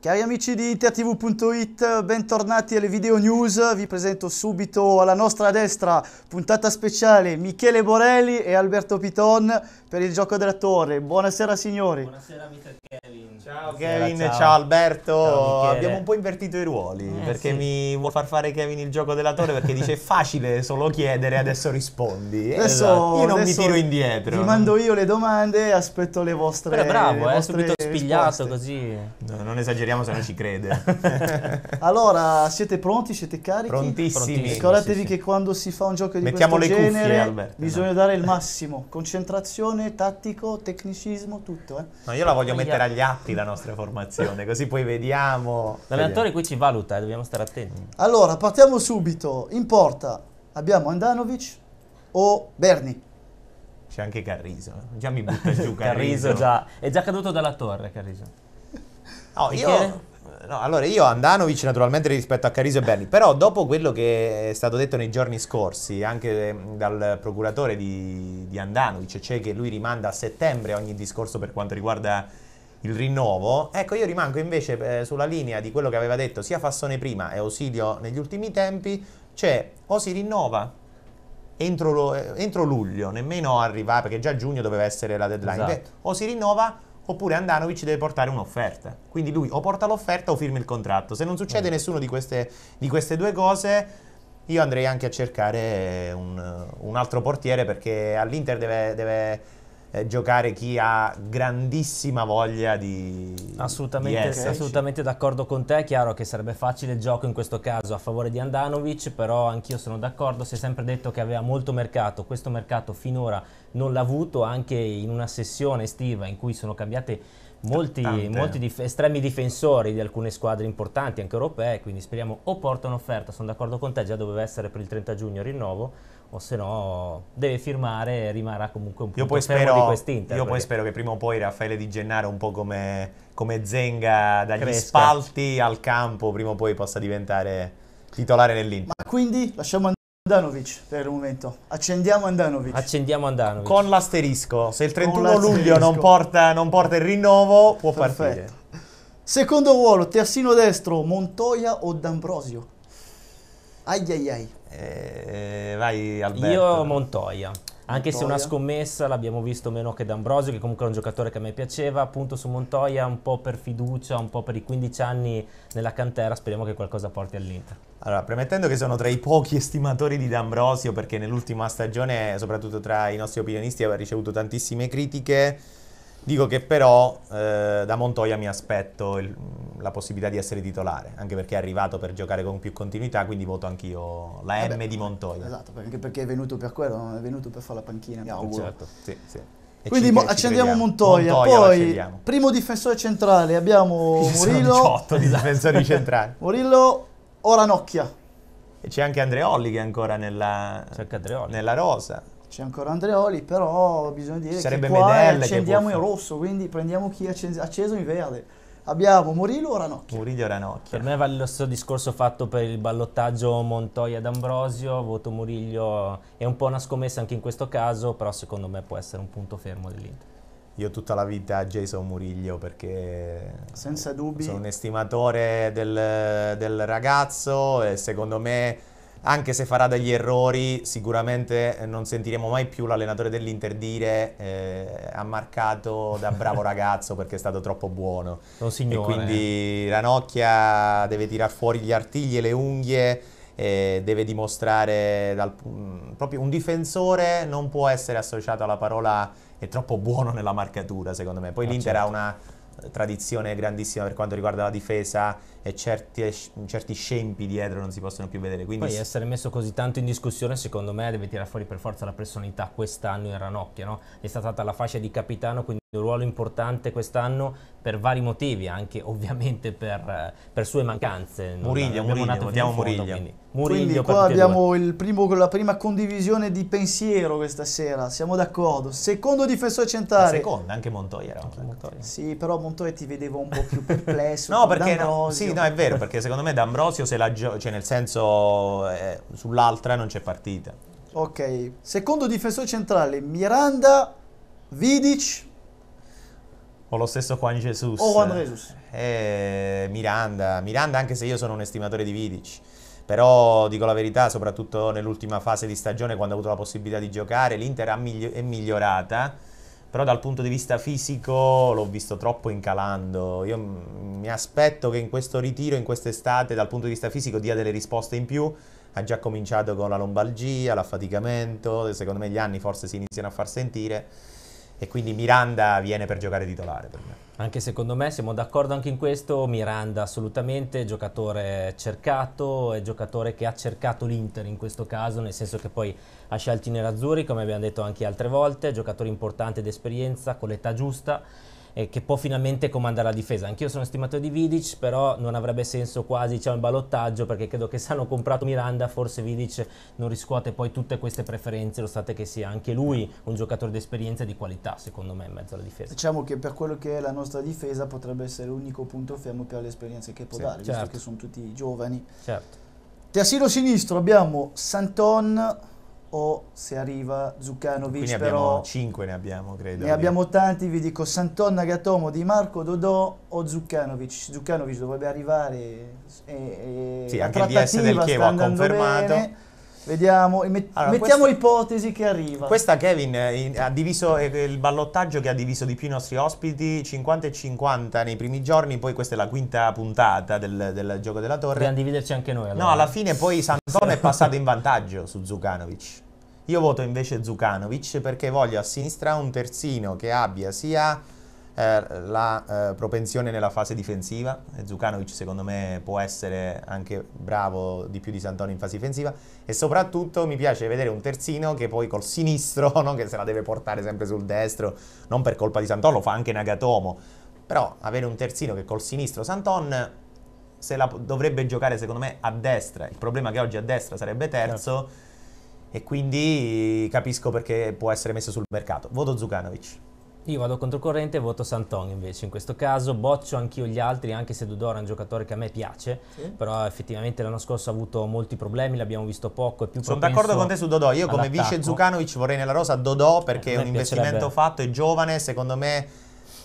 Cari amici di intertv.it, bentornati alle video news, vi presento subito alla nostra destra puntata speciale Michele Borelli e Alberto Piton per il gioco della torre. Buonasera signori. Buonasera Mister Ciao Kevin, ciao, ciao Alberto. Ciao, Abbiamo un po' invertito i ruoli eh, perché sì. mi vuol far fare Kevin il gioco dell'attore perché dice facile solo chiedere, adesso rispondi. Adesso esatto. io non adesso mi tiro indietro. Ti mando io le domande e aspetto le vostre. Però bravo, le eh, subito spigliato risposte. così. No, non esageriamo se non ci crede. allora, siete pronti? Siete carichi? Prontissimi. Scordatevi sì, che quando si fa un gioco di Mettiamo questo genere cuffie, Alberto, bisogna no. dare il massimo. Concentrazione, tattico, tecnicismo, tutto. Eh. No, io la voglio mettere agli atti la nostra formazione, così poi vediamo. L'allenatore qui ci valuta, eh, dobbiamo stare attenti. Allora, partiamo subito. In porta abbiamo Andanovic o Berni? C'è anche Carriso, eh. già mi butta giù Carriso. già, è già caduto dalla torre Carriso. No, io... No, allora io Andanovic naturalmente rispetto a Cariso e Berni, però dopo quello che è stato detto nei giorni scorsi anche ehm, dal procuratore di, di Andanovic, cioè che lui rimanda a settembre ogni discorso per quanto riguarda il rinnovo, ecco io rimango invece eh, sulla linea di quello che aveva detto sia Fassone prima e Ausilio negli ultimi tempi, cioè o si rinnova entro, eh, entro luglio, nemmeno arrivare, perché già giugno doveva essere la deadline, esatto. o si rinnova oppure Andanovic deve portare un'offerta. Quindi lui o porta l'offerta o firma il contratto. Se non succede eh. nessuna di, di queste due cose io andrei anche a cercare un, un altro portiere perché all'Inter deve, deve, eh, giocare chi ha grandissima voglia di assolutamente, di assolutamente d'accordo con te, è chiaro che sarebbe facile il gioco in questo caso a favore di Andanovic, però anch'io sono d'accordo, si è sempre detto che aveva molto mercato, questo mercato finora non l'ha avuto anche in una sessione estiva in cui sono cambiate molti, molti dif- estremi difensori di alcune squadre importanti, anche europee, quindi speriamo o porta un'offerta, sono d'accordo con te, già doveva essere per il 30 giugno rinnovo, o se no deve firmare e rimarrà comunque un po' io spero, di quest'Inter. Io poi spero che prima o poi Raffaele Di Gennaro, un po' come, come Zenga dagli cresca. spalti al campo, prima o poi possa diventare titolare nell'Inter. Ma quindi lasciamo Andanovic per il momento. Accendiamo Andanovic. Accendiamo Andanovic. Con l'asterisco. Se il 31 luglio non porta, non porta, il rinnovo, può Perfetto. partire. Secondo ruolo, terzino destro, Montoya o D'Ambrosio? Ai ai ai. Eh, vai Alberto. Io Montoya. Anche Montoya. se una scommessa l'abbiamo visto meno che D'Ambrosio, che comunque è un giocatore che a me piaceva, appunto su Montoya un po' per fiducia, un po' per i 15 anni nella cantera, speriamo che qualcosa porti all'Inter. Allora, premettendo che sono tra i pochi estimatori di D'Ambrosio, perché nell'ultima stagione, soprattutto tra i nostri opinionisti, aveva ricevuto tantissime critiche, Dico che però eh, da Montoya mi aspetto il, mm, la possibilità di essere titolare, anche perché è arrivato per giocare con più continuità, quindi voto anch'io la Vabbè, eh M di Montoya. Esatto, anche perché, è venuto per quello, non è venuto per fare la panchina. Mi auguro. Certo, sì, sì. E quindi ci, accendiamo Montoya, Montoya poi primo difensore centrale abbiamo Ci Murillo. 18 difensori centrali. Murillo Oranocchia. E c'è anche Andreolli che è ancora nella, nella rosa c'è ancora Andreoli, però bisogna dire Sarebbe che qua eh, Medelle accendiamo che in rosso, quindi prendiamo chi è acceso in verde. Abbiamo Murillo o Ranocchia? Murillo o Ranocchia. Per me vale lo stesso discorso fatto per il ballottaggio Montoya d'Ambrosio, voto Murillo, è un po' una scommessa anche in questo caso, però secondo me può essere un punto fermo dell'Inter. Io tutta la vita Jason Murillo perché Senza dubbi. sono un estimatore del, del ragazzo e secondo me anche se farà degli errori, sicuramente eh, non sentiremo mai più l'allenatore dell'Inter dire eh, ha marcato da bravo ragazzo perché è stato troppo buono. Non signore. E quindi Ranocchia deve tirar fuori gli artigli e le unghie, eh, deve dimostrare dal, mm, proprio un difensore non può essere associato alla parola è troppo buono nella marcatura, secondo me. Poi ah, l'Inter certo. ha una tradizione grandissima per quanto riguarda la difesa e certi, certi scempi dietro non si possono più vedere. Quindi Poi essere messo così tanto in discussione secondo me deve tirare fuori per forza la personalità quest'anno in Ranocchia, no? è stata data la fascia di capitano quindi un ruolo importante quest'anno per vari motivi, anche ovviamente per, per sue mancanze. Muriglio, Muriglia, votiamo Muriglio quindi qua abbiamo primo, la prima condivisione di pensiero questa sera, siamo d'accordo. Secondo difensore centrale. Secondo, anche Montoya era. Anche Montoya. Sì, però Montoya ti vedevo un po' più perplesso. no, perché no, sì, no, è vero, perché secondo me D'Ambrosio se la gioca, cioè nel senso eh, sull'altra non c'è partita. Ok, secondo difensore centrale Miranda, Vidic, o lo stesso Juan Jesus. O Juan Jesus. Eh, Miranda. Miranda, anche se io sono un estimatore di Vidic. Però dico la verità, soprattutto nell'ultima fase di stagione, quando ho avuto la possibilità di giocare, l'Inter migli- è migliorata. Però dal punto di vista fisico l'ho visto troppo incalando. Io m- mi aspetto che in questo ritiro, in quest'estate, dal punto di vista fisico dia delle risposte in più. Ha già cominciato con la lombalgia, l'affaticamento, secondo me gli anni forse si iniziano a far sentire e quindi Miranda viene per giocare titolare per me. Anche secondo me siamo d'accordo anche in questo, Miranda assolutamente, giocatore cercato, è giocatore che ha cercato l'Inter in questo caso, nel senso che poi ha scelto i nerazzurri, come abbiamo detto anche altre volte, giocatore importante d'esperienza, con l'età giusta, eh, che può finalmente comandare la difesa. Anch'io sono stimatore di Vidic, però non avrebbe senso quasi diciamo, il ballottaggio perché credo che se hanno comprato Miranda forse Vidic non riscuote poi tutte queste preferenze, lo state che sia anche lui un giocatore d'esperienza e di qualità secondo me in mezzo alla difesa. Diciamo che per quello che è la nostra difesa potrebbe essere l'unico punto fermo per le esperienze che può sì, dare, certo. visto che sono tutti giovani. Certo. Terzino sinistro abbiamo Santon, o se arriva Zuccanovic Quindi abbiamo, 5 ne abbiamo credo ne abbiamo tanti vi dico Santon Nagatomo Di Marco Dodò o Zuccanovic Zuccanovic dovrebbe arrivare e, e sì anche il DS del Chievo ha confermato bene Vediamo, met allora, mettiamo ipotesi che arriva. Questa Kevin eh, in, ha diviso eh, il ballottaggio che ha diviso di più i nostri ospiti, 50 e 50 nei primi giorni, poi questa è la quinta puntata del, del gioco della torre. Dobbiamo dividerci anche noi allora. No, alla fine poi Santone è passato in vantaggio su Zucanovic. Io voto invece Zucanovic perché voglio a sinistra un terzino che abbia sia eh, la eh, propensione nella fase difensiva, Zucanovic secondo me può essere anche bravo di più di Santoni in fase difensiva e soprattutto mi piace vedere un terzino che poi col sinistro, no? che se la deve portare sempre sul destro, non per colpa di Santon, lo fa anche Nagatomo, però avere un terzino che col sinistro Santon se la dovrebbe giocare secondo me a destra, il problema è che oggi a destra sarebbe terzo certo. e quindi capisco perché può essere messo sul mercato. Voto Zucanovic. Io vado controcorrente e voto Santon invece, in questo caso boccio anch'io gli altri, anche se Dudora è un giocatore che a me piace, sì. però effettivamente l'anno scorso ha avuto molti problemi, l'abbiamo visto poco. e più Sono d'accordo con te su Dodò, io come vice Zucanovic vorrei nella rosa Dodò perché eh, è un investimento fatto, è giovane, secondo me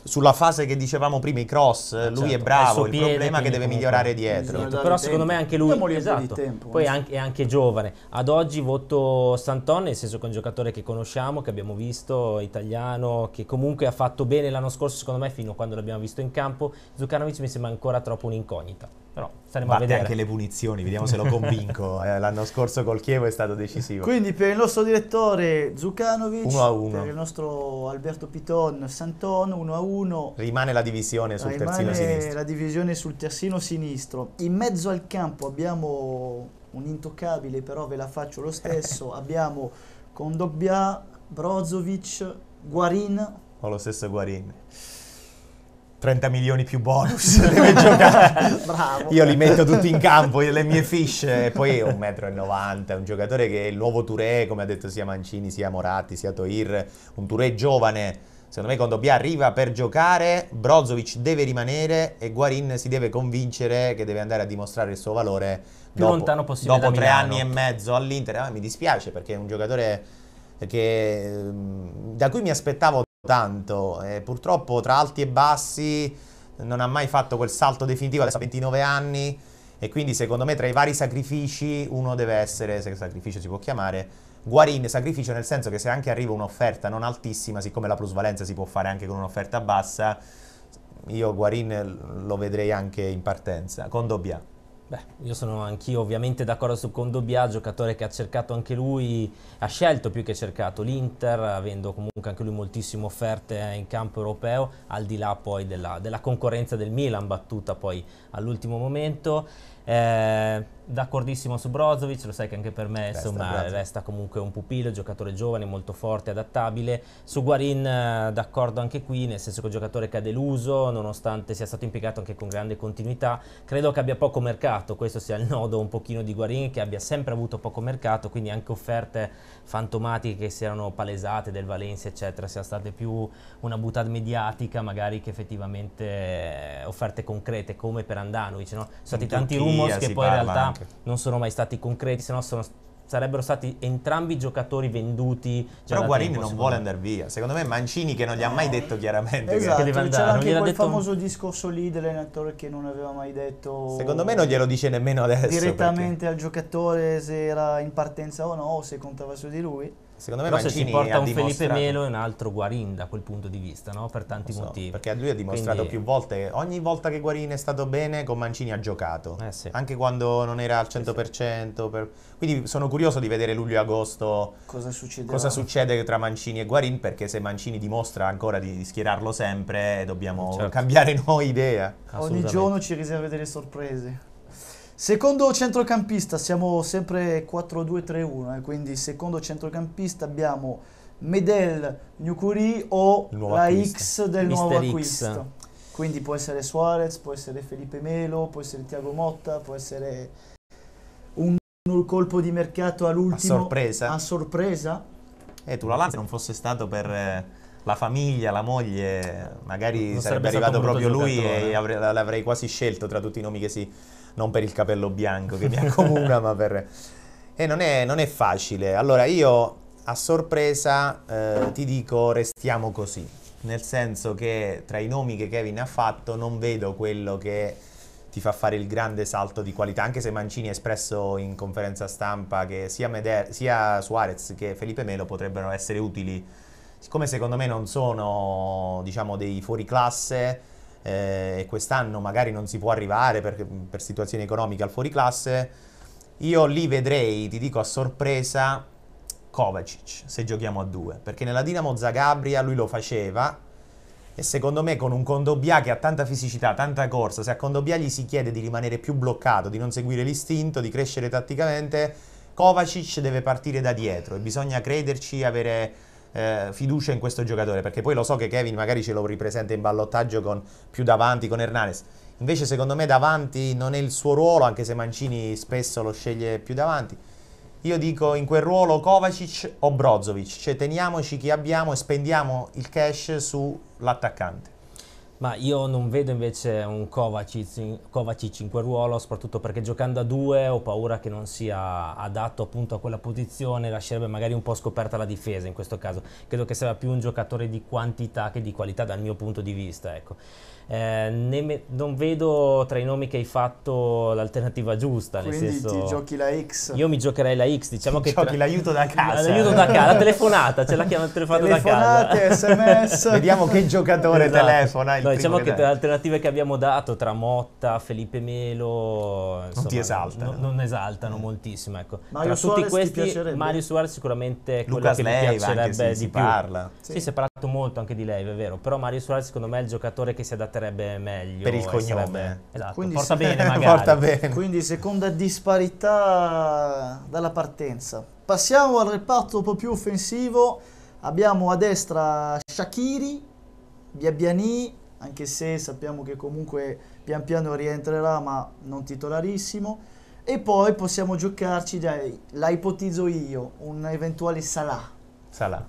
sulla fase che dicevamo prima, i cross, certo, lui è certo. bravo, il piede, problema è che deve migliorare dietro. Esatto. Però secondo me anche lui esatto. tempo, poi eh. anche, è anche giovane. Ad oggi voto Santon, nel senso che è un giocatore che conosciamo, che abbiamo visto, italiano, che comunque ha fatto bene l'anno scorso secondo me fino a quando l'abbiamo visto in campo. Zucanovic mi sembra ancora troppo un'incognita. Però staremo Batte a vedere. anche le punizioni, vediamo se lo convinco. Eh, l'anno scorso col Chievo è stato decisivo. Quindi per il nostro direttore Zucanovic, 1 a 1. per il nostro Alberto Piton Santon 1 a 1. Rimane la divisione sul Rimane terzino sinistro. la divisione sul terzino sinistro. In mezzo al campo abbiamo un intoccabile, però ve la faccio lo stesso. abbiamo Condogbia, Brozovic, Guarin. Ho lo stesso Guarin. 30 milioni più bonus deve giocare. Bravo. Io li metto tutti in campo, le mie fish, e poi è un metro e 90, un giocatore che è il nuovo Touré, come ha detto sia Mancini, sia Moratti, sia Toir, un Touré giovane. Secondo me quando Bia arriva per giocare, Brozovic deve rimanere e Guarin si deve convincere che deve andare a dimostrare il suo valore più dopo, lontano possibile dopo tre anni e mezzo all'Inter. Ah, mi dispiace perché è un giocatore che, mm, da cui mi aspettavo tanto. Eh, purtroppo tra alti e bassi non ha mai fatto quel salto definitivo, adesso ha 29 anni e quindi secondo me tra i vari sacrifici uno deve essere, se sacrificio si può chiamare, guarin, sacrificio nel senso che se anche arriva un'offerta non altissima, siccome la plusvalenza si può fare anche con un'offerta bassa, io guarin lo vedrei anche in partenza, con Dobbia. Beh, io sono anch'io ovviamente d'accordo su Condobbia, giocatore che ha cercato anche lui, ha scelto più che cercato l'Inter, avendo comunque anche lui moltissime offerte in campo europeo, al di là poi della, della concorrenza del Milan battuta poi all'ultimo momento. Eh, d'accordissimo su Brozovic, lo sai che anche per me resta, insomma, resta comunque un pupillo, giocatore giovane, molto forte, adattabile. Su Guarin eh, d'accordo anche qui, nel senso che è un giocatore che ha deluso, nonostante sia stato impiegato anche con grande continuità. Credo che abbia poco mercato, questo sia il nodo un pochino di Guarin, che abbia sempre avuto poco mercato, quindi anche offerte fantomatiche che si erano palesate del Valencia, eccetera, sia state più una buttata mediatica, magari che effettivamente eh, offerte concrete, come per Andanovic, no? Sono stati tanti rumori rumors eh, che poi in realtà anche. non sono mai stati concreti, se no sono sarebbero stati entrambi giocatori venduti. Però Guarini non vuole andare via. Secondo me Mancini che non gli ha mai detto chiaramente esatto, che deve andare. C'era anche quel detto... famoso discorso lì dell'allenatore che non aveva mai detto. Secondo me non glielo dice nemmeno adesso. Direttamente perché... al giocatore se era in partenza o no, se contava su di lui. Secondo me Però Mancini se si porta un Felipe Melo è un altro Guarin da quel punto di vista, no? per tanti so, motivi. Perché lui ha dimostrato Quindi... più volte, ogni volta che Guarin è stato bene, con Mancini ha giocato. Eh sì. Anche quando non era al 100%. Per... Quindi sono curioso di vedere luglio e agosto cosa, cosa, succede tra Mancini e Guarin, perché se Mancini dimostra ancora di schierarlo sempre, dobbiamo certo. cambiare noi idea. Ogni giorno ci riserva delle sorprese. Secondo centrocampista siamo sempre 4-2-3-1, eh, quindi secondo centrocampista abbiamo Medel, Nucuri o la acquisto. X del Mister nuovo acquisto. X. Quindi può essere Suarez, può essere Felipe Melo, può essere Tiago Motta, può essere un, un colpo di mercato all'ultimo. A sorpresa. A sorpresa. E eh, tu la Lanza non fosse stato per... Eh, la famiglia, la moglie, magari sarebbe, sarebbe, arrivato proprio lui giocatore. e l'avrei quasi scelto tra tutti i nomi che si non per il capello bianco che mi accomuna, ma per... E non è, non è, facile. Allora io a sorpresa eh, ti dico restiamo così, nel senso che tra i nomi che Kevin ha fatto non vedo quello che ti fa fare il grande salto di qualità, anche se Mancini ha espresso in conferenza stampa che sia, Mede- sia Suarez che Felipe Melo potrebbero essere utili, siccome secondo me non sono diciamo, dei fuoriclasse, eh, e quest'anno magari non si può arrivare per, per situazioni economiche al fuori classe, io lì vedrei, ti dico a sorpresa, Kovacic se giochiamo a due, perché nella Dinamo Zagabria lui lo faceva e secondo me con un Condobia che ha tanta fisicità, tanta corsa, se a Condobia gli si chiede di rimanere più bloccato, di non seguire l'istinto, di crescere tatticamente, Kovacic deve partire da dietro e bisogna crederci, avere eh, fiducia in questo giocatore, perché poi lo so che Kevin magari ce lo ripresenta in ballottaggio con, più davanti con Hernanes. Invece secondo me davanti non è il suo ruolo, anche se Mancini spesso lo sceglie più davanti. Io dico in quel ruolo Kovacic o Brozovic, cioè teniamoci chi abbiamo e spendiamo il cash sull'attaccante. Ma io non vedo invece un Kovacic in, Kovacic in quel ruolo, soprattutto perché giocando a due ho paura che non sia adatto appunto a quella posizione, lascerebbe magari un po' scoperta la difesa in questo caso. Credo che sarà più un giocatore di quantità che di qualità dal mio punto di vista. Ecco. Eh, non vedo tra i nomi che hai fatto l'alternativa giusta. Quindi nel senso, ti giochi la X. Io mi giocherei la X, diciamo ti che... Giochi tra... l'aiuto da casa. L'aiuto da casa, la telefonata, ce la chiamano telefonata da casa. sms. Vediamo che giocatore esatto. telefona. No, diciamo che per le alternative che abbiamo dato tra Motta, Felipe Melo, insomma, non esaltano, non, non esaltano mm. moltissimo. Ecco. Mario tra Suarez tutti questi, Mario Suarez sicuramente è quello Lucas che Leiva, mi piacerebbe di si più. Parla. Sì. sì, si è parlato molto anche di lei, è vero. Però Mario Suarez, secondo me, è il giocatore che si adatterebbe meglio per il cognome. Sarebbe, esatto, Quindi porta bene, magari. porta bene. Quindi, seconda disparità dalla partenza. Passiamo al reparto un po' più offensivo. Abbiamo a destra Shakiri, Biabiani, anche se sappiamo che comunque pian piano rientrerà ma non titolarissimo. E poi possiamo giocarci, dai, la ipotizzo io, un eventuale Salah. Salah.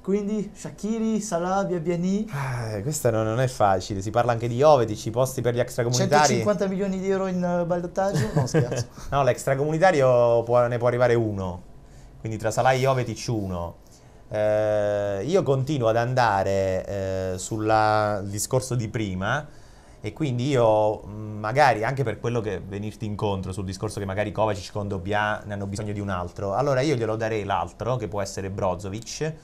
Quindi Shakiri, Salah, Biabiani. Ah, eh, questa non, non, è facile, si parla anche di Ovetic, i posti per gli extracomunitari. 150 milioni di euro in eh, ballottaggio? No, scherzo. no, l'extracomunitario può, ne può arrivare uno. Quindi tra Salah e Ovetic uno. Eh, io continuo ad andare eh, sul discorso di prima e quindi io mm, magari anche per quello che venirti incontro sul discorso che magari Kovacic con Dobbia ne hanno bisogno di un altro, allora io glielo darei l'altro che può essere Brozovic,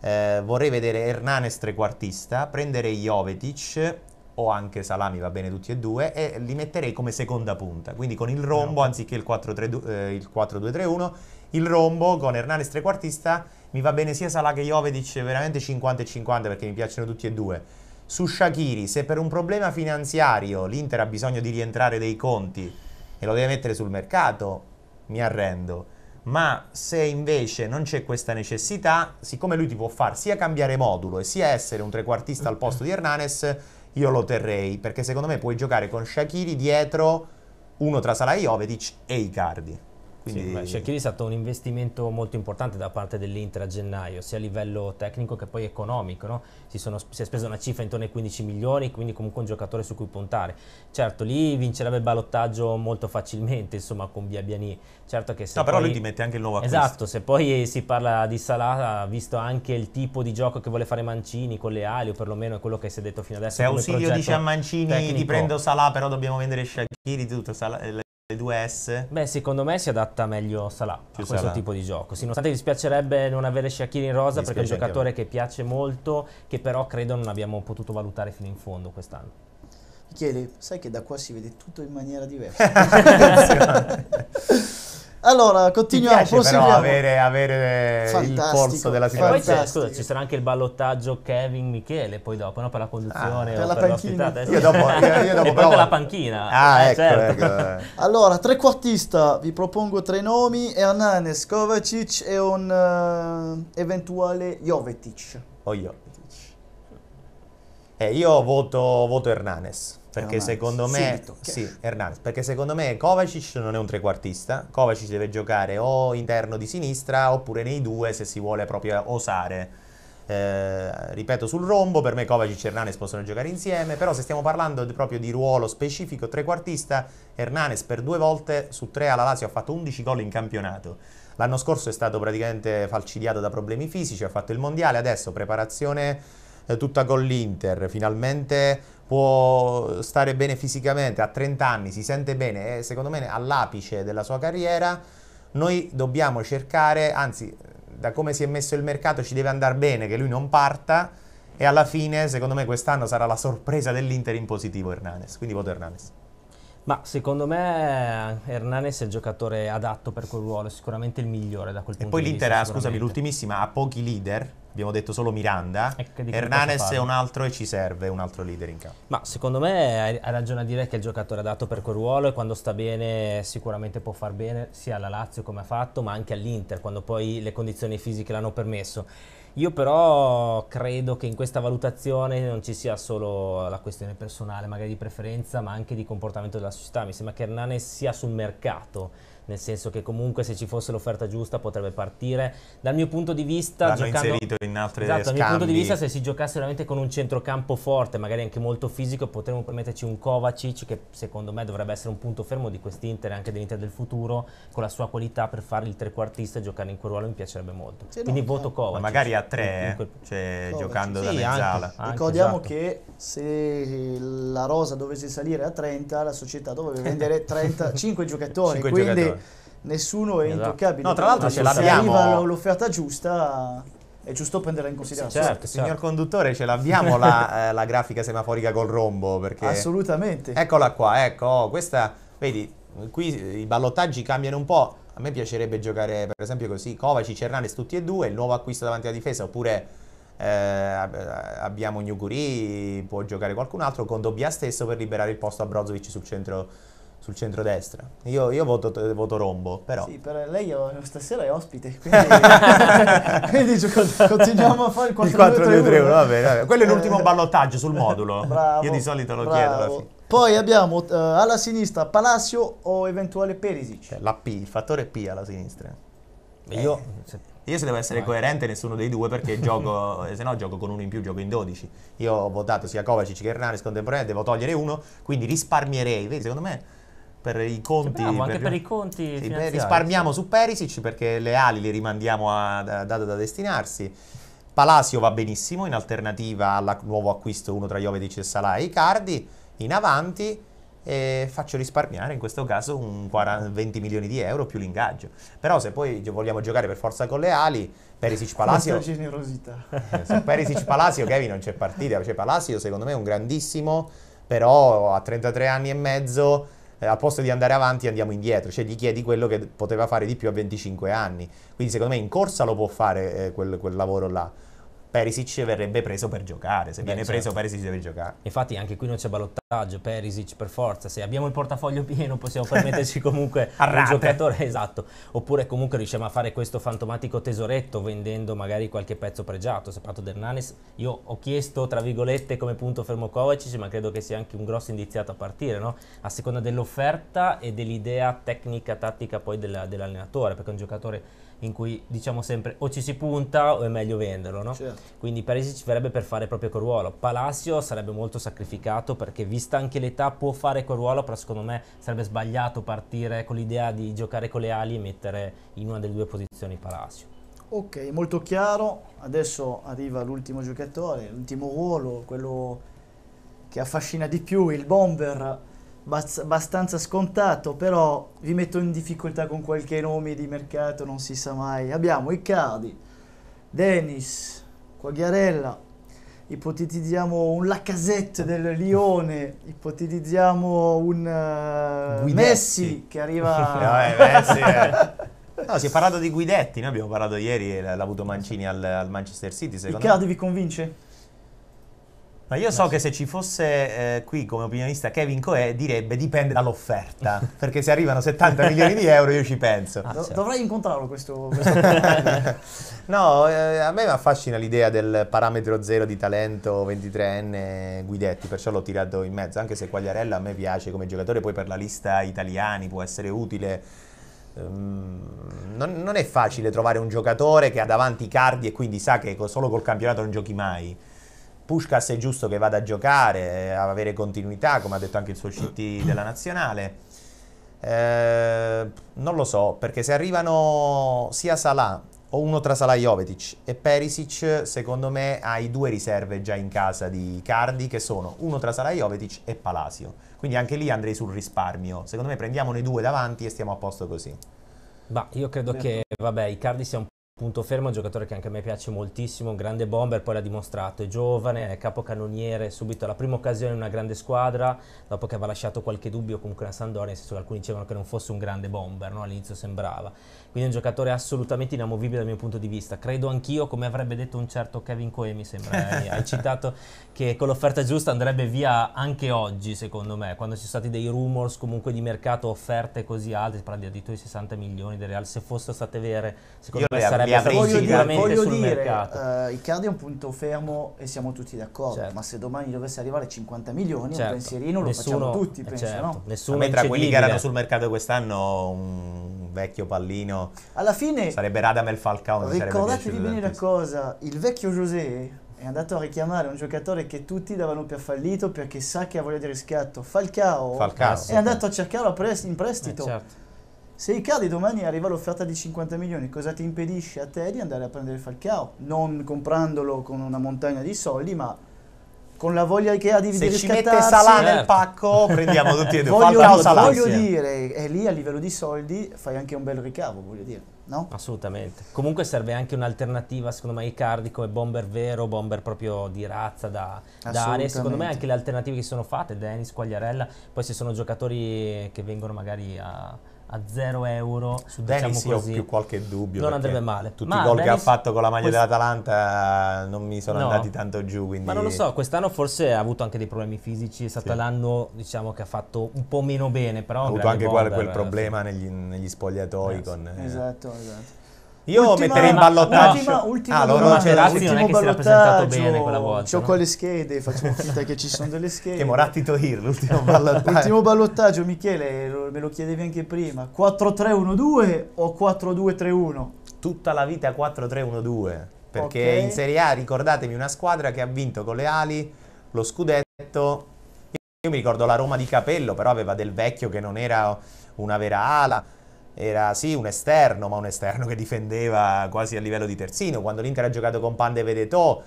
eh, vorrei vedere Hernanes trequartista, prenderei Jovetic o anche Salami, va bene tutti e due, e li metterei come seconda punta, quindi con il rombo no. anziché il 4-2-3-1, eh, il rombo con Hernanes trequartista mi va bene sia Salah che Jovetic, veramente 50 e 50 perché mi piacciono tutti e due. Su Shakiri, se per un problema finanziario l'Inter ha bisogno di rientrare dei conti e lo deve mettere sul mercato, mi arrendo. Ma se invece non c'è questa necessità, siccome lui ti può far sia cambiare modulo e sia essere un trequartista al posto di Hernanes, io lo terrei, perché secondo me puoi giocare con Shakiri dietro uno tra Salah e Jovetic e Icardi. Quindi sì, beh, Shaqiri è stato un investimento molto importante da parte dell'Inter a gennaio, sia a livello tecnico che poi economico. No? Si, sono, si, è spesa una cifra intorno ai 15 milioni, quindi comunque un giocatore su cui puntare. Certo, lì vincerebbe il ballottaggio molto facilmente, insomma, con Biabiani. Certo che se no, poi, però lui ti mette anche il nuovo acquisto. Esatto, se poi si parla di Salah, visto anche il tipo di gioco che vuole fare Mancini con le ali, o perlomeno è quello che si è detto fino adesso. Se Ausilio dice a Mancini tecnico, ti prendo Salah, però dobbiamo vendere Shaqiri, tutto, Salah, eh, le due S? Beh, secondo me si adatta meglio Salah Ci a questo sarà. tipo di gioco. Sì, nonostante spiacerebbe non avere Shakiri in rosa, perché è un giocatore che piace molto, che però credo non abbiamo potuto valutare fino in fondo quest'anno. Michele, sai che da qua si vede tutto in maniera diversa. Allora, continuiamo. Mi piace però avere, avere il polso della situazione. scusa, ci sarà anche il ballottaggio Kevin Michele, poi dopo, no? Per la ah, conduzione ah, per la per panchina. Eh, io dopo, io, io dopo e poi per la panchina. Ah, eh, ecco, certo. ecco. Eh. Allora, trequartista, vi propongo tre nomi, Hernanes, Kovacic e un uh, eventuale Jovetic. O oh, Jovetic. Eh, io voto, voto Hernanes. Perché secondo, me, Subito, okay. sì, Hernandez, perché secondo me Kovacic non è un trequartista, Kovacic deve giocare o interno di sinistra oppure nei due se si vuole proprio osare. Eh, ripeto sul rombo, per me Kovacic e Hernanes possono giocare insieme, però se stiamo parlando di, proprio di ruolo specifico trequartista, Hernanes per due volte su tre alla Lazio ha fatto 11 gol in campionato. L'anno scorso è stato praticamente falcidiato da problemi fisici, ha fatto il mondiale, adesso preparazione eh, tutta con l'Inter, finalmente può stare bene fisicamente, a 30 anni si sente bene, è secondo me all'apice della sua carriera, noi dobbiamo cercare, anzi da come si è messo il mercato ci deve andare bene che lui non parta e alla fine secondo me quest'anno sarà la sorpresa dell'Inter in positivo Hernanes, quindi voto Hernanes. Ma secondo me eh, Hernanes è il giocatore adatto per quel ruolo, sicuramente il migliore da quel punto di vista. E poi l'Inter, scusami, l'ultimissima, ha pochi leader, abbiamo detto solo Miranda. Eh, Hernanes è un altro e ci serve un altro leader in campo. Ma secondo me ha ragione a dire che è il giocatore adatto per quel ruolo e quando sta bene sicuramente può far bene sia alla Lazio come ha fatto, ma anche all'Inter, quando poi le condizioni fisiche l'hanno permesso. Io però credo che in questa valutazione non ci sia solo la questione personale, magari di preferenza, ma anche di comportamento della società. Mi sembra che Hernane sia sul mercato nel senso che comunque se ci fosse l'offerta giusta potrebbe partire. Dal mio punto di vista, L'hanno giocando... inserito in altre esatto, scambi. dal mio punto di vista se si giocasse veramente con un centrocampo forte, magari anche molto fisico, potremmo permetterci un Kovacic che secondo me dovrebbe essere un punto fermo di quest'Inter e anche dell'Inter del futuro, con la sua qualità per fare il trequartista e giocare in quel ruolo mi piacerebbe molto. Sì, Quindi no, esatto. voto Kovacic. Ma magari a tre, eh, quel... cioè, Kovacic. giocando sì, da mezzala. Anche, anche, Ricordiamo esatto. che se la rosa dovesse salire a 30, la società doveva vendere 35 giocatori. 5 quindi giocatori nessuno è esatto. intoccabile. No, tra l'altro Se arriva l'offerta giusta è giusto prenderla in considerazione. Sì, certo, certo. Signor certo. conduttore, ce l'abbiamo la, eh, la, grafica semaforica col rombo? Perché... Assolutamente. Eccola qua, ecco, oh, questa, vedi, qui i ballottaggi cambiano un po'. A me piacerebbe giocare per esempio così, Kovacic e tutti e due, il nuovo acquisto davanti alla difesa, oppure eh, abbiamo Gnuguri, può giocare qualcun altro, con Dobia stesso per liberare il posto a Brozovic sul centro sul centrodestra. Io, io voto, voto, Rombo, però. Sì, però lei io, stasera è ospite, quindi, quindi continuiamo a fare il 4-2-3-1. Quello è eh. l'ultimo ballottaggio sul modulo. Bravo, io di solito lo bravo. chiedo alla fine. Poi abbiamo uh, alla sinistra Palacio o eventuale Perisic. Cioè, la P, il fattore P alla sinistra. Eh. Io, se, io, se, devo essere coerente nessuno dei due perché gioco, se no gioco con uno in più, gioco in 12. Io ho votato sia Kovacic che Hernanes contemporaneamente, devo togliere uno, quindi risparmierei. Vedi, secondo me per i conti. Bravo, anche per, per i conti. Sì, risparmiamo su Perisic perché le ali le rimandiamo a, data da destinarsi. Palacio va benissimo in alternativa al nuovo acquisto uno tra Jovetic e Salah e Icardi. In avanti e faccio risparmiare in questo caso 40, 20 milioni di euro più l'ingaggio. Però se poi vogliamo giocare per forza con le ali, Perisic Palacio... Quanta generosità! Eh, su Perisic Palacio, Kevin, non c'è partita. Cioè Palacio secondo me è un grandissimo, però a 33 anni e mezzo eh, al posto di andare avanti andiamo indietro, cioè gli chiedi quello che poteva fare di più a 25 anni. Quindi secondo me in corsa lo può fare eh, quel, quel lavoro là. Perisic verrebbe preso per giocare, se Beh, viene certo. preso Perisic deve giocare. Infatti anche qui non c'è ballottaggio, Perisic per forza, se abbiamo il portafoglio pieno possiamo permetterci comunque un giocatore, esatto, oppure comunque riusciamo a fare questo fantomatico tesoretto vendendo magari qualche pezzo pregiato, se parto di Hernanes io ho chiesto tra virgolette come punto fermo Kovacic, ma credo che sia anche un grosso indiziato a partire, no? a seconda dell'offerta e dell'idea tecnica, tattica poi della, dell'allenatore, perché è un giocatore in cui diciamo sempre o ci si punta o è meglio venderlo. No? Certo. Quindi Perisic ci verrebbe per fare proprio quel ruolo. Palacio sarebbe molto sacrificato perché vista anche l'età può fare quel ruolo, però secondo me sarebbe sbagliato partire con l'idea di giocare con le ali e mettere in una delle due posizioni Palacio. Ok, molto chiaro. Adesso arriva l'ultimo giocatore, l'ultimo ruolo, quello che affascina di più, il bomber bast- abbastanza scontato, però vi metto in difficoltà con qualche nome di mercato, non si sa mai. Abbiamo Icardi, Denis, Quagliarella, ipotizziamo un Lacazette del Lione, ipotizziamo un uh, Messi che arriva... no, eh, Messi, eh. No, si è parlato di Guidetti, noi abbiamo parlato ieri, l'ha avuto Mancini al, al Manchester City, secondo Icardi me. vi convince? Ma io so che se ci fosse eh, qui come opinionista Kevin Coe direbbe dipende dall'offerta, perché se arrivano 70 milioni di euro io ci penso. Ah, certo. Dovrai incontrarlo questo... questo no, eh, a me mi affascina l'idea del parametro zero di talento 23enne Guidetti, perciò l'ho tirato in mezzo, anche se Quagliarella a me piace come giocatore, poi per la lista italiani può essere utile. Ehm, non, non è facile trovare un giocatore che ha davanti i cardi e quindi sa che solo col campionato non giochi mai Pushkas è giusto che vada a giocare, eh, a avere continuità, come ha detto anche il suo CT della nazionale. Eh, non lo so, perché se arrivano sia Salah o uno tra Salah e Jovetic e Perisic, secondo me hai due riserve già in casa di Cardi che sono uno tra Salah e Jovetic e Palacio. Quindi anche lì andrei sul risparmio. Secondo me prendiamone due davanti e stiamo a posto così. Ma io credo che, vabbè, Icardi sia un Punto fermo è un giocatore che anche a me piace moltissimo, un grande bomber, poi l'ha dimostrato, è giovane, è capocannoniere, subito alla prima occasione in una grande squadra, dopo che aveva lasciato qualche dubbio comunque a Sandoria, nel senso che alcuni dicevano che non fosse un grande bomber, no? all'inizio sembrava. Quindi è un giocatore assolutamente inamovibile dal mio punto di vista. Credo anch'io, come avrebbe detto un certo Kevin Coe, mi sembra, eh, hai, citato, che con l'offerta giusta andrebbe via anche oggi, secondo me, quando ci sono stati dei rumors comunque di mercato, offerte così alte, si parla di addirittura 60 milioni di real, se fossero state vere, secondo Io me sarebbe stato sicuramente dire, sul dire, mercato. Uh, eh, Icardi è un punto fermo e siamo tutti d'accordo, certo. ma se domani dovesse arrivare 50 milioni, certo. un pensierino lo Nessuno, facciamo tutti, penso, certo. no? Nessuno a tra quelli che erano sul mercato quest'anno, un vecchio pallino alla fine... Sarebbe Radamel Falcao. Ricordatevi bene una cosa, il vecchio José è andato a richiamare un giocatore che tutti davano per fallito perché sa che ha voglia di riscatto. Falcao, Falcao è sì. andato a cercarlo in prestito. Eh, certo. Se Icardi domani arriva l'offerta di 50 milioni, cosa ti impedisce a te di andare a prendere Falcao? Non comprandolo con una montagna di soldi, ma con la voglia che ha di Se Se ci mette Salà nel certo. pacco, prendiamo tutti e due. voglio, Ciao, Salà, voglio dire, è lì a livello di soldi fai anche un bel ricavo, voglio dire. No? Assolutamente. Comunque serve anche un'alternativa, secondo me, ai cardi come bomber vero, bomber proprio di razza da, dare Secondo me anche le alternative che sono fatte, Dennis, Quagliarella, poi se sono giocatori che vengono magari a a 0 euro. Su Denis diciamo così, ho più qualche dubbio. Non andrebbe male. Tutti Ma i gol Dennis, che ha fatto con la maglia quest... dell'Atalanta non mi sono no. andati tanto giù. Quindi... Ma non lo so, quest'anno forse ha avuto anche dei problemi fisici. È stato sì. l'anno diciamo, che ha fatto un po' meno bene. Però ha avuto anche bomber, quel, quel problema negli, negli spogliatoi. Yes. Eh, con, eh, esatto, esatto. Io ultima, metterei in ballottaggio. Ultima, ah, ultima ah, loro Moratti non è che si era presentato bene quella volta. Ho no? qua schede, facciamo finta che ci sono delle schede. Che Moratti Tohir, l'ultimo ballottaggio. l'ultimo ballottaggio, Michele, me lo chiedevi anche prima. 4-3-1-2 o 4-2-3-1? Tutta la vita 4-3-1-2. Perché okay. in Serie A ricordatemi una squadra che ha vinto con le ali lo scudetto. Io mi ricordo la Roma di Capello, però aveva del vecchio che non era una vera ala era sì un esterno, ma un esterno che difendeva quasi a livello di terzino. Quando l'Inter ha giocato con Pandeve ed Eto'o,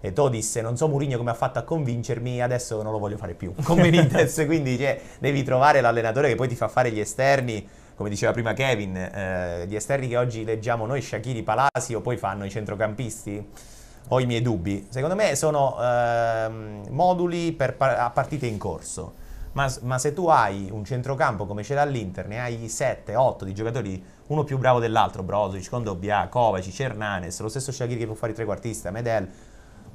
Eto'o disse non so Murigno come ha fatto a convincermi, adesso non lo voglio fare più con Benitez, quindi cioè, devi trovare l'allenatore che poi ti fa fare gli esterni come diceva prima Kevin, eh, gli esterni che oggi leggiamo noi, Shakiri, Palasi o poi fanno i centrocampisti? Ho i miei dubbi. Secondo me sono eh, moduli par- a partite in corso ma, ma se tu hai un centrocampo come ce l'ha ne hai 7-8 di giocatori, uno più bravo dell'altro, Brozovic, Kondobbia, Kovacic, Cernanes, lo stesso Shakir che può fare i trequartista, Medel,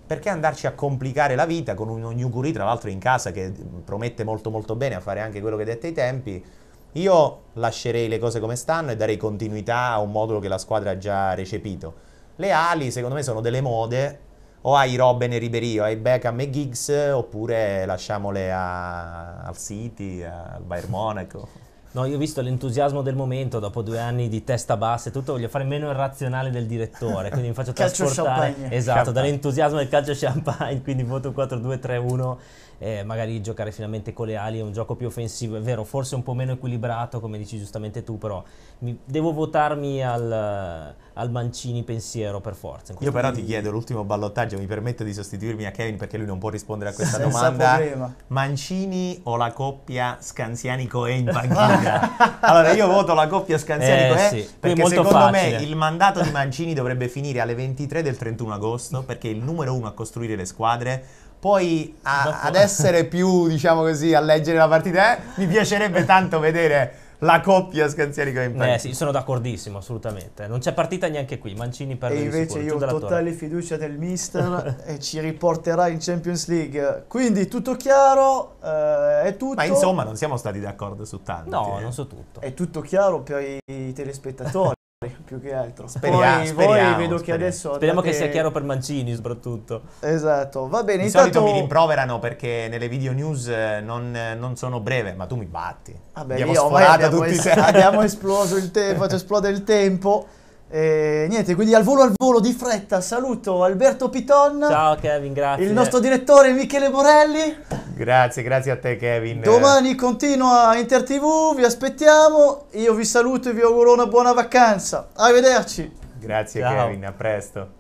perché andarci a complicare la vita con un Gnuguri tra l'altro in casa che promette molto molto bene a fare anche quello che detta ai tempi? Io lascerei le cose come stanno e darei continuità a un modulo che la squadra ha già recepito. Le ali, secondo me, sono delle mode o hai Robben e Ribery, o hai Beckham e Giggs, oppure lasciamole a, al City, al Bayern Monaco. No, io ho visto l'entusiasmo del momento dopo due anni di testa bassa e tutto, voglio fare meno il razionale del direttore, quindi mi faccio trasportare esatto, dall'entusiasmo del calcio champagne, quindi voto 4-2-3-1 eh, magari giocare finalmente con le ali è un gioco più offensivo, è vero, forse un po' meno equilibrato come dici giustamente tu, però mi, devo votarmi al, al, Mancini pensiero per forza. Io però ti chiedo l'ultimo ballottaggio, mi permetto di sostituirmi a Kevin perché lui non può rispondere a questa Senza domanda. Problema. Mancini o la coppia Scanziani-Coe in panchina? allora io voto la coppia Scanziani-Coe eh, sì. perché secondo facile. me il mandato di Mancini dovrebbe finire alle 23 del 31 agosto perché il numero uno a costruire le squadre poi a, ad essere più, diciamo così, a leggere la partita, eh, mi piacerebbe tanto vedere la coppia Scanzianico in eh, partita. Eh sì, sono d'accordissimo, assolutamente. Non c'è partita neanche qui, Mancini per E invece sicuro, io ho totale fiducia del mister e ci riporterà in Champions League. Quindi tutto chiaro, eh, è tutto. Ma insomma non siamo stati d'accordo su tanto. No, eh. non su tutto. È tutto chiaro per i telespettatori. più che altro. Speriamo, poi, speriamo, poi vedo speriamo. che adesso Speriamo che sia chiaro per Mancini soprattutto. Esatto, va bene. Di intanto... solito mi rimproverano perché nelle video news eh, non, non sono breve, ma tu mi batti. Vabbè, abbiamo io, sforato tutti es- Abbiamo esploso il tempo faccio esplodere il tempo. E niente, quindi al volo al volo di fretta saluto Alberto Piton. Ciao Kevin, grazie. Il nostro direttore Michele Morelli. Grazie, grazie a te Kevin. Domani continua Inter TV, vi aspettiamo. Io vi saluto e vi auguro una buona vacanza. Arrivederci. Grazie Ciao. Kevin, a presto.